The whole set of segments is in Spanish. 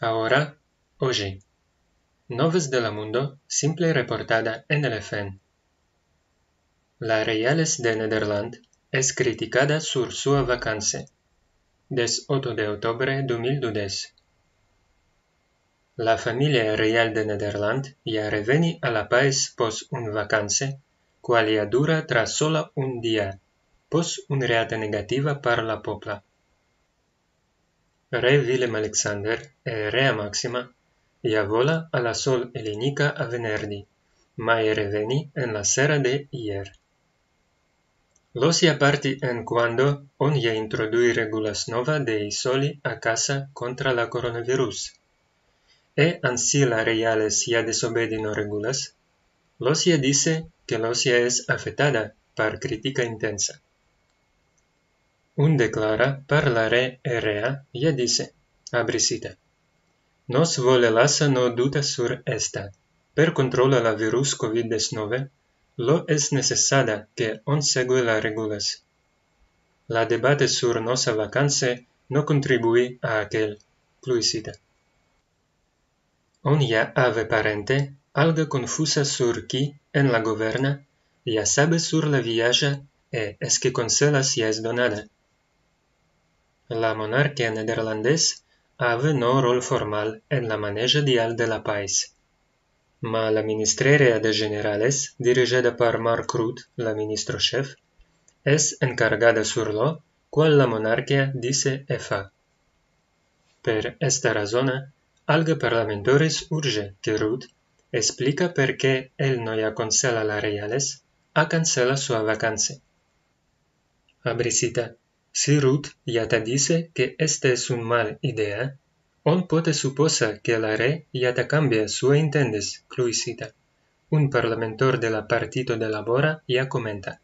Ahora, hoy. Noves del mundo, simple reportada en el FN. La Reales de Nederland es criticada sur su vacance. Des 8 de octubre 2012. La familia real de Nederland ya reveni a la país pos un vacance, cual ya dura tras sola un día, pos un reata negativa para la popla. Rey Willem Alexander, e Rea Máxima, vola a la Sol a Avenerdi, mai reveni en la sera de hier. Locia parti en cuando ya introdui regulas nova de isoli a casa contra la coronavirus. E ansi la reales ya desobedino regulas, Losia dice que Locia es afectada par crítica intensa. Un declara parlare rea y dice, abre Nos vole lasa no duda sur esta. Per controla la virus COVID-19, lo es necesada que on segue la regulas. La debate sur nosa vacance no contribui a aquel. pluisita. On ya ave parente, algo confusa sur qui en la governa, ya sabe sur la viaja e es que concelas ya es donada. La monarquía neerlandés tiene un rol formal en la maneja dial de la país. Ma la ministra de Generales, dirigida por Mark Rutte, la ministro chef, es encargada de lo cual la monarquía dice EFA. Per esta razón, alga parlamentores urge que Ruth explica por qué él no ya cancela la reales, a cancela su vacancia. Abrisita si Ruth ya te dice que esta es una mala idea, on puede suposa que la re ya te cambia su intendes e cluisita. Un parlamentor de la Partito de ya comenta.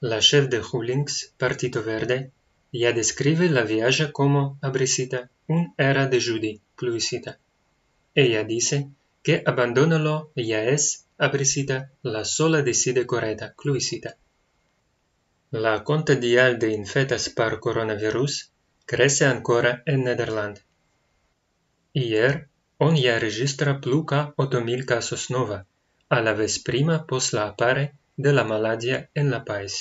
La chef de Hulings, Partito Verde, ya describe la viaja como, Abrisita un era de Judy, cluisita. Ella dice que abandónalo ya es, Abrisita la sola decide correcta, cluisita. La conta dial de infetas par coronavirus crece ancora en Nederland. Ier ja registra pluca ca 8.000 casos nova, a la vez prima pos la apare de la maladia en la país.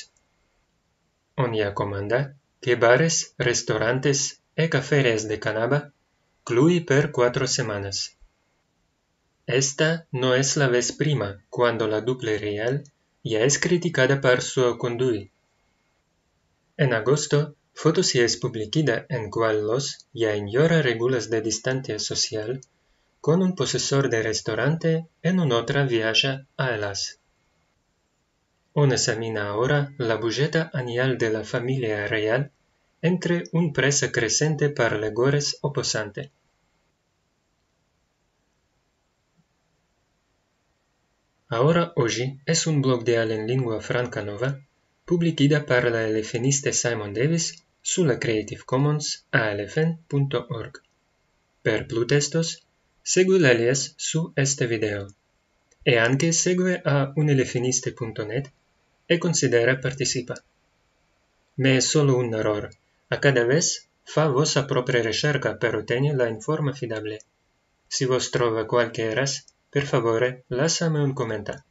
ja comanda que bares, restaurantes e cafeterías de Canaba clui per cuatro semanas. Esta no es la vez prima cuando la duple real ya es criticada por su conduit. En agosto, y es publicada en cual los ya ignora regulas de distancia social, con un posesor de restaurante en un otra viaja a Elas. Una examina ahora la bujeta anual de la familia real entre un presa crecente para legores oposante. Ahora hoy es un blog de en lengua franca nova Publikida parla l'elefeniste Simon Davis sulla Creative Commons alfn.org. Per più testos, segui l'alias su este video. E anche segue a unelefeniste.net e considera partecipa. Ma è solo un error. A cada vez fa vostra propria ricerca per ottenere la informa fidabile. Se vos trova qualche eras, per favore, lasciami un commento.